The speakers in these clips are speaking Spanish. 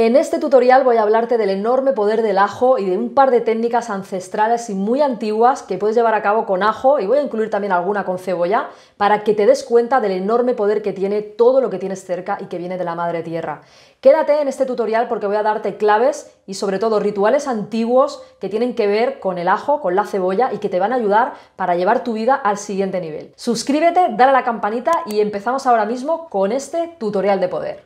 En este tutorial voy a hablarte del enorme poder del ajo y de un par de técnicas ancestrales y muy antiguas que puedes llevar a cabo con ajo y voy a incluir también alguna con cebolla para que te des cuenta del enorme poder que tiene todo lo que tienes cerca y que viene de la madre tierra. Quédate en este tutorial porque voy a darte claves y sobre todo rituales antiguos que tienen que ver con el ajo, con la cebolla y que te van a ayudar para llevar tu vida al siguiente nivel. Suscríbete, dale a la campanita y empezamos ahora mismo con este tutorial de poder.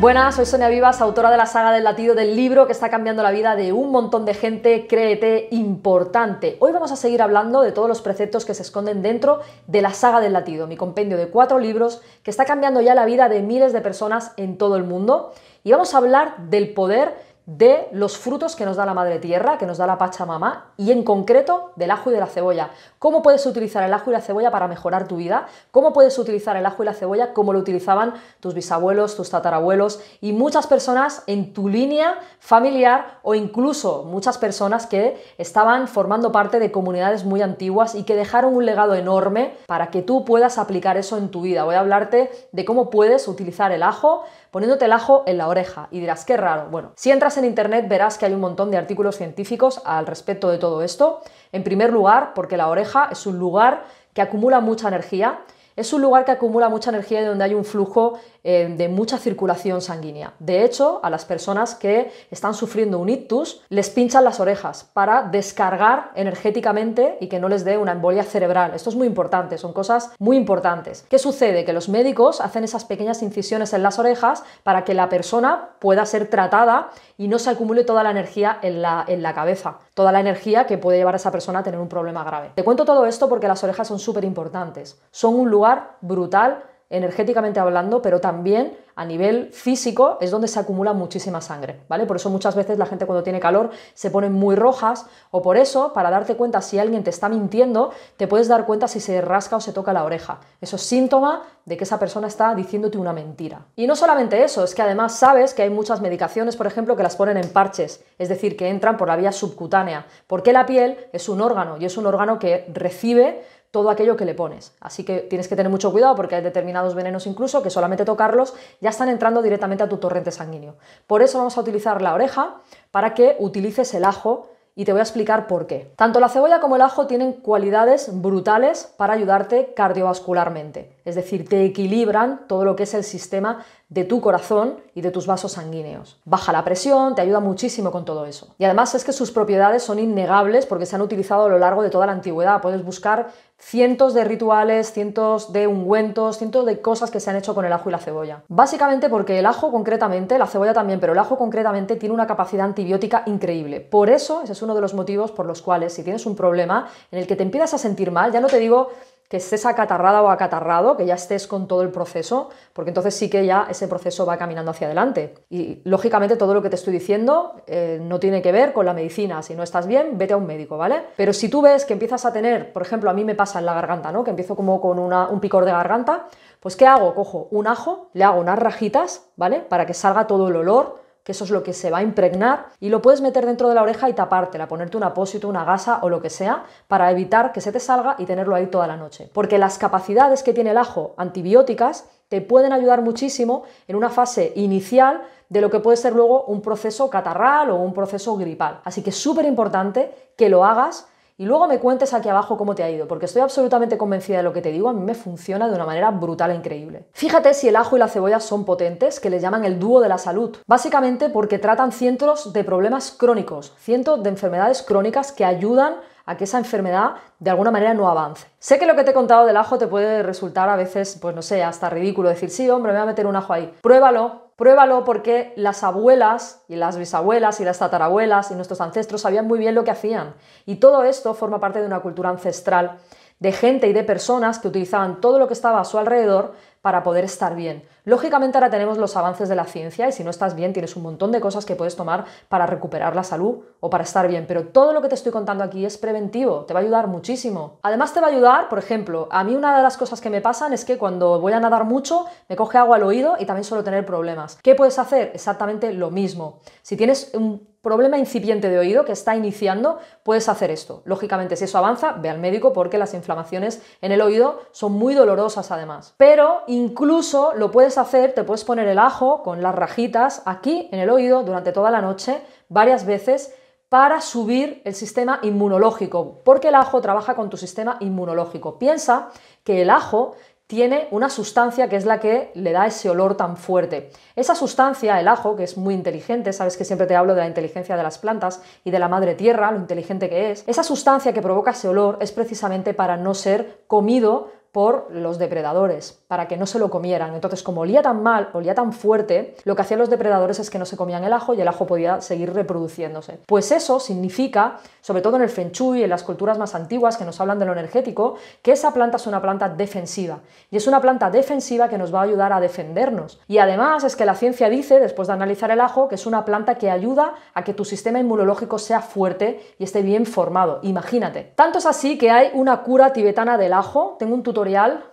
Buenas, soy Sonia Vivas, autora de la saga del latido del libro que está cambiando la vida de un montón de gente, créete, importante. Hoy vamos a seguir hablando de todos los preceptos que se esconden dentro de la saga del latido, mi compendio de cuatro libros que está cambiando ya la vida de miles de personas en todo el mundo. Y vamos a hablar del poder de los frutos que nos da la madre tierra, que nos da la Pachamama y en concreto del ajo y de la cebolla. ¿Cómo puedes utilizar el ajo y la cebolla para mejorar tu vida? ¿Cómo puedes utilizar el ajo y la cebolla como lo utilizaban tus bisabuelos, tus tatarabuelos y muchas personas en tu línea familiar o incluso muchas personas que estaban formando parte de comunidades muy antiguas y que dejaron un legado enorme para que tú puedas aplicar eso en tu vida? Voy a hablarte de cómo puedes utilizar el ajo poniéndote el ajo en la oreja y dirás, qué raro. Bueno, si entras en Internet verás que hay un montón de artículos científicos al respecto de todo esto. En primer lugar, porque la oreja es un lugar que acumula mucha energía es un lugar que acumula mucha energía y donde hay un flujo eh, de mucha circulación sanguínea. De hecho, a las personas que están sufriendo un ictus les pinchan las orejas para descargar energéticamente y que no les dé una embolia cerebral. Esto es muy importante, son cosas muy importantes. ¿Qué sucede? Que los médicos hacen esas pequeñas incisiones en las orejas para que la persona pueda ser tratada y no se acumule toda la energía en la, en la cabeza toda la energía que puede llevar a esa persona a tener un problema grave. Te cuento todo esto porque las orejas son súper importantes, son un lugar brutal energéticamente hablando, pero también a nivel físico es donde se acumula muchísima sangre, ¿vale? Por eso muchas veces la gente cuando tiene calor se pone muy rojas o por eso, para darte cuenta si alguien te está mintiendo, te puedes dar cuenta si se rasca o se toca la oreja. Eso es síntoma de que esa persona está diciéndote una mentira. Y no solamente eso, es que además sabes que hay muchas medicaciones, por ejemplo, que las ponen en parches, es decir, que entran por la vía subcutánea, porque la piel es un órgano y es un órgano que recibe todo aquello que le pones. Así que tienes que tener mucho cuidado porque hay determinados venenos incluso que solamente tocarlos ya están entrando directamente a tu torrente sanguíneo. Por eso vamos a utilizar la oreja para que utilices el ajo y te voy a explicar por qué. Tanto la cebolla como el ajo tienen cualidades brutales para ayudarte cardiovascularmente, es decir, te equilibran todo lo que es el sistema de tu corazón y de tus vasos sanguíneos. Baja la presión, te ayuda muchísimo con todo eso. Y además es que sus propiedades son innegables porque se han utilizado a lo largo de toda la antigüedad. Puedes buscar cientos de rituales, cientos de ungüentos, cientos de cosas que se han hecho con el ajo y la cebolla. Básicamente porque el ajo concretamente, la cebolla también, pero el ajo concretamente tiene una capacidad antibiótica increíble. Por eso, ese es uno de los motivos por los cuales si tienes un problema en el que te empiezas a sentir mal, ya no te digo que estés acatarrada o acatarrado, que ya estés con todo el proceso, porque entonces sí que ya ese proceso va caminando hacia adelante. Y lógicamente todo lo que te estoy diciendo eh, no tiene que ver con la medicina. Si no estás bien, vete a un médico, ¿vale? Pero si tú ves que empiezas a tener, por ejemplo, a mí me pasa en la garganta, ¿no? Que empiezo como con un picor de garganta, pues ¿qué hago? Cojo un ajo, le hago unas rajitas, ¿vale? Para que salga todo el olor que eso es lo que se va a impregnar, y lo puedes meter dentro de la oreja y tapártela, ponerte un apósito, una gasa o lo que sea, para evitar que se te salga y tenerlo ahí toda la noche. Porque las capacidades que tiene el ajo antibióticas te pueden ayudar muchísimo en una fase inicial de lo que puede ser luego un proceso catarral o un proceso gripal. Así que es súper importante que lo hagas y luego me cuentes aquí abajo cómo te ha ido, porque estoy absolutamente convencida de lo que te digo, a mí me funciona de una manera brutal e increíble. Fíjate si el ajo y la cebolla son potentes, que les llaman el dúo de la salud, básicamente porque tratan cientos de problemas crónicos, cientos de enfermedades crónicas que ayudan a que esa enfermedad de alguna manera no avance. Sé que lo que te he contado del ajo te puede resultar a veces, pues no sé, hasta ridículo decir, sí, hombre, me voy a meter un ajo ahí. Pruébalo, Pruébalo porque las abuelas y las bisabuelas y las tatarabuelas y nuestros ancestros sabían muy bien lo que hacían. Y todo esto forma parte de una cultura ancestral de gente y de personas que utilizaban todo lo que estaba a su alrededor para poder estar bien. Lógicamente ahora tenemos los avances de la ciencia y si no estás bien tienes un montón de cosas que puedes tomar para recuperar la salud o para estar bien, pero todo lo que te estoy contando aquí es preventivo, te va a ayudar muchísimo. Además te va a ayudar, por ejemplo, a mí una de las cosas que me pasan es que cuando voy a nadar mucho me coge agua al oído y también suelo tener problemas. ¿Qué puedes hacer? Exactamente lo mismo. Si tienes un problema incipiente de oído que está iniciando, puedes hacer esto. Lógicamente, si eso avanza, ve al médico porque las inflamaciones en el oído son muy dolorosas además. Pero incluso lo puedes hacer, te puedes poner el ajo con las rajitas aquí en el oído durante toda la noche, varias veces, para subir el sistema inmunológico, porque el ajo trabaja con tu sistema inmunológico. Piensa que el ajo tiene una sustancia que es la que le da ese olor tan fuerte. Esa sustancia, el ajo, que es muy inteligente, sabes que siempre te hablo de la inteligencia de las plantas y de la madre tierra, lo inteligente que es, esa sustancia que provoca ese olor es precisamente para no ser comido por los depredadores, para que no se lo comieran. Entonces, como olía tan mal, olía tan fuerte, lo que hacían los depredadores es que no se comían el ajo y el ajo podía seguir reproduciéndose. Pues eso significa, sobre todo en el Feng y en las culturas más antiguas que nos hablan de lo energético, que esa planta es una planta defensiva. Y es una planta defensiva que nos va a ayudar a defendernos. Y además es que la ciencia dice, después de analizar el ajo, que es una planta que ayuda a que tu sistema inmunológico sea fuerte y esté bien formado. Imagínate. Tanto es así que hay una cura tibetana del ajo. Tengo un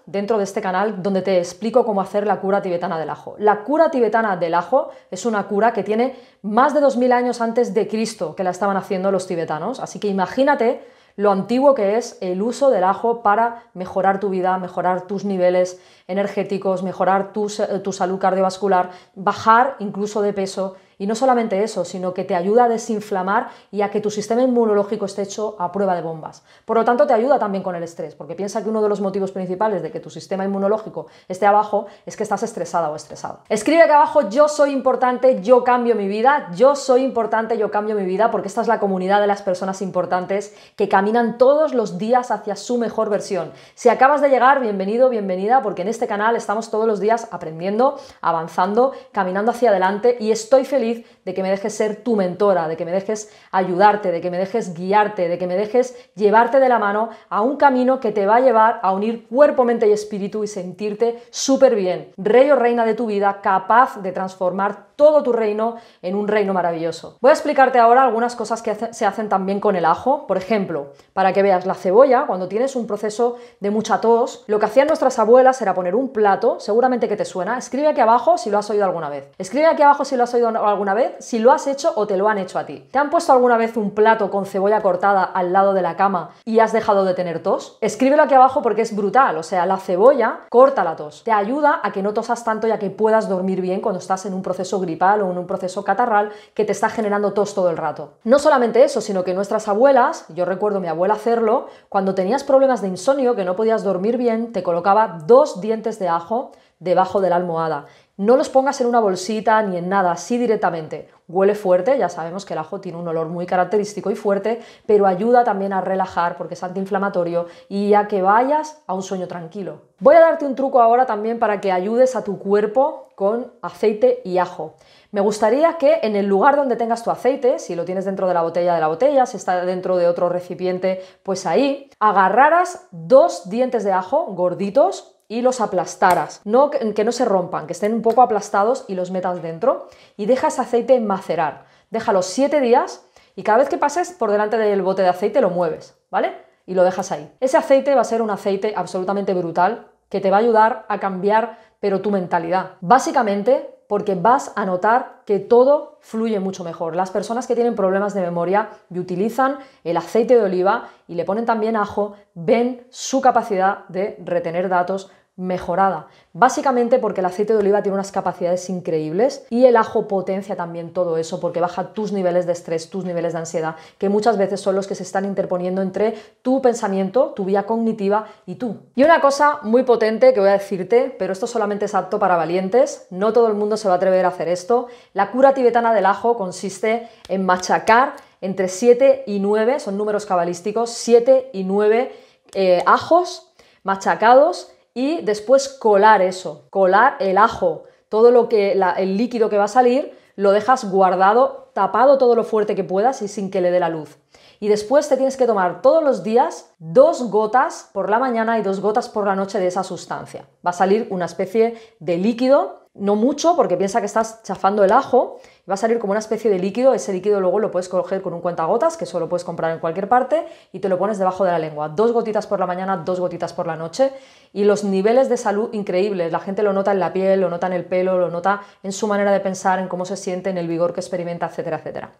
dentro de este canal donde te explico cómo hacer la cura tibetana del ajo. La cura tibetana del ajo es una cura que tiene más de 2000 años antes de Cristo que la estaban haciendo los tibetanos, así que imagínate lo antiguo que es el uso del ajo para mejorar tu vida, mejorar tus niveles energéticos, mejorar tu, eh, tu salud cardiovascular, bajar incluso de peso, y no solamente eso, sino que te ayuda a desinflamar y a que tu sistema inmunológico esté hecho a prueba de bombas. Por lo tanto, te ayuda también con el estrés, porque piensa que uno de los motivos principales de que tu sistema inmunológico esté abajo es que estás estresada o estresado. Escribe aquí abajo, yo soy importante, yo cambio mi vida, yo soy importante, yo cambio mi vida, porque esta es la comunidad de las personas importantes que caminan todos los días hacia su mejor versión. Si acabas de llegar, bienvenido, bienvenida, porque en este canal estamos todos los días aprendiendo, avanzando, caminando hacia adelante y estoy feliz de que me dejes ser tu mentora, de que me dejes ayudarte, de que me dejes guiarte, de que me dejes llevarte de la mano a un camino que te va a llevar a unir cuerpo, mente y espíritu y sentirte súper bien, rey o reina de tu vida, capaz de transformar todo tu reino en un reino maravilloso. Voy a explicarte ahora algunas cosas que se hacen también con el ajo. Por ejemplo, para que veas la cebolla, cuando tienes un proceso de mucha tos, lo que hacían nuestras abuelas era poner un plato, seguramente que te suena, escribe aquí abajo si lo has oído alguna vez. Escribe aquí abajo si lo has oído alguna vez, si lo has hecho o te lo han hecho a ti. ¿Te han puesto alguna vez un plato con cebolla cortada al lado de la cama y has dejado de tener tos? Escríbelo aquí abajo porque es brutal, o sea, la cebolla corta la tos. Te ayuda a que no tosas tanto y a que puedas dormir bien cuando estás en un proceso o en un proceso catarral que te está generando tos todo el rato. No solamente eso, sino que nuestras abuelas, yo recuerdo mi abuela hacerlo, cuando tenías problemas de insomnio, que no podías dormir bien, te colocaba dos dientes de ajo debajo de la almohada no los pongas en una bolsita ni en nada, así directamente. Huele fuerte, ya sabemos que el ajo tiene un olor muy característico y fuerte, pero ayuda también a relajar porque es antiinflamatorio y a que vayas a un sueño tranquilo. Voy a darte un truco ahora también para que ayudes a tu cuerpo con aceite y ajo. Me gustaría que en el lugar donde tengas tu aceite, si lo tienes dentro de la botella de la botella, si está dentro de otro recipiente, pues ahí agarraras dos dientes de ajo gorditos, y los aplastarás, no, que no se rompan, que estén un poco aplastados y los metas dentro y deja ese aceite macerar. Déjalo 7 días y cada vez que pases por delante del bote de aceite lo mueves, ¿vale? Y lo dejas ahí. Ese aceite va a ser un aceite absolutamente brutal que te va a ayudar a cambiar pero tu mentalidad. Básicamente, porque vas a notar que todo fluye mucho mejor. Las personas que tienen problemas de memoria y utilizan el aceite de oliva y le ponen también ajo, ven su capacidad de retener datos mejorada. Básicamente porque el aceite de oliva tiene unas capacidades increíbles y el ajo potencia también todo eso porque baja tus niveles de estrés, tus niveles de ansiedad, que muchas veces son los que se están interponiendo entre tu pensamiento, tu vía cognitiva y tú. Y una cosa muy potente que voy a decirte, pero esto solamente es apto para valientes, no todo el mundo se va a atrever a hacer esto, la cura tibetana del ajo consiste en machacar entre 7 y 9, son números cabalísticos, 7 y 9 eh, ajos machacados y después colar eso, colar el ajo, todo lo que el líquido que va a salir lo dejas guardado, tapado todo lo fuerte que puedas y sin que le dé la luz. Y después te tienes que tomar todos los días dos gotas por la mañana y dos gotas por la noche de esa sustancia. Va a salir una especie de líquido no mucho, porque piensa que estás chafando el ajo, va a salir como una especie de líquido, ese líquido luego lo puedes coger con un cuentagotas, que solo puedes comprar en cualquier parte, y te lo pones debajo de la lengua, dos gotitas por la mañana, dos gotitas por la noche, y los niveles de salud increíbles, la gente lo nota en la piel, lo nota en el pelo, lo nota en su manera de pensar, en cómo se siente, en el vigor que experimenta, etcétera, etcétera.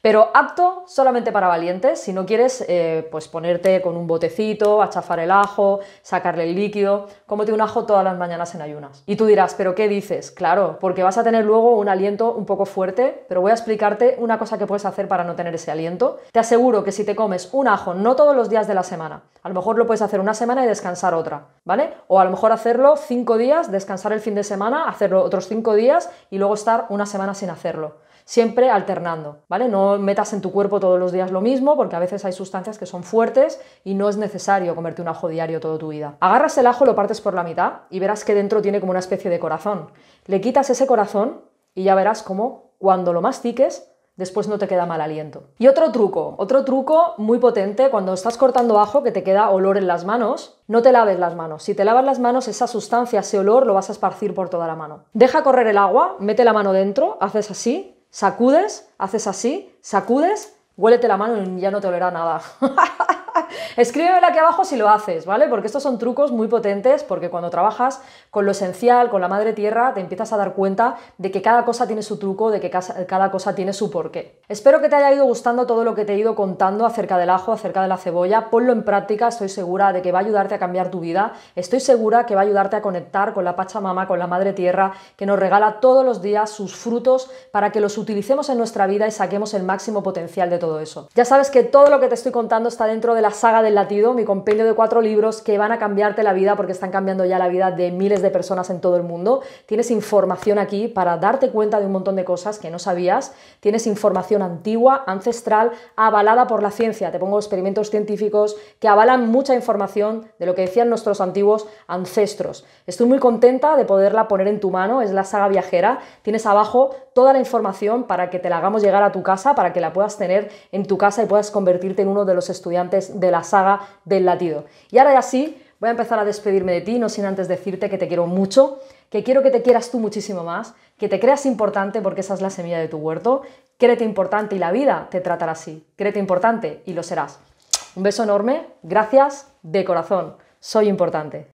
Pero apto solamente para valientes, si no quieres eh, pues ponerte con un botecito, achafar el ajo, sacarle el líquido, cómete un ajo todas las mañanas en ayunas. Y tú dirás, pero ¿qué dices? claro, porque vas a tener luego un aliento un poco fuerte, pero voy a explicarte una cosa que puedes hacer para no tener ese aliento. Te aseguro que si te comes un ajo, no todos los días de la semana, a lo mejor lo puedes hacer una semana y descansar otra, ¿vale? O a lo mejor hacerlo cinco días, descansar el fin de semana, hacerlo otros cinco días y luego estar una semana sin hacerlo siempre alternando, ¿vale? No metas en tu cuerpo todos los días lo mismo, porque a veces hay sustancias que son fuertes y no es necesario comerte un ajo diario toda tu vida. Agarras el ajo, lo partes por la mitad y verás que dentro tiene como una especie de corazón. Le quitas ese corazón y ya verás cómo cuando lo mastiques después no te queda mal aliento. Y otro truco, otro truco muy potente, cuando estás cortando ajo que te queda olor en las manos, no te laves las manos. Si te lavas las manos, esa sustancia, ese olor, lo vas a esparcir por toda la mano. Deja correr el agua, mete la mano dentro, haces así sacudes, haces así, sacudes, huélete la mano y ya no te olerá nada. Escríbeme aquí abajo si lo haces, ¿vale? Porque estos son trucos muy potentes, porque cuando trabajas con lo esencial, con la madre tierra, te empiezas a dar cuenta de que cada cosa tiene su truco, de que cada cosa tiene su porqué. Espero que te haya ido gustando todo lo que te he ido contando acerca del ajo, acerca de la cebolla. Ponlo en práctica, estoy segura de que va a ayudarte a cambiar tu vida. Estoy segura que va a ayudarte a conectar con la Pachamama, con la madre tierra, que nos regala todos los días sus frutos para que los utilicemos en nuestra vida y saquemos el máximo potencial de todo eso. Ya sabes que todo lo que te estoy contando está dentro de la saga del latido, mi compendio de cuatro libros que van a cambiarte la vida porque están cambiando ya la vida de miles de personas en todo el mundo. Tienes información aquí para darte cuenta de un montón de cosas que no sabías. Tienes información antigua, ancestral, avalada por la ciencia. Te pongo experimentos científicos que avalan mucha información de lo que decían nuestros antiguos ancestros. Estoy muy contenta de poderla poner en tu mano. Es la saga viajera. Tienes abajo toda la información para que te la hagamos llegar a tu casa, para que la puedas tener en tu casa y puedas convertirte en uno de los estudiantes de la saga del latido. Y ahora ya sí, voy a empezar a despedirme de ti, no sin antes decirte que te quiero mucho, que quiero que te quieras tú muchísimo más, que te creas importante porque esa es la semilla de tu huerto, créete importante y la vida te tratará así, créete importante y lo serás. Un beso enorme, gracias de corazón, soy importante.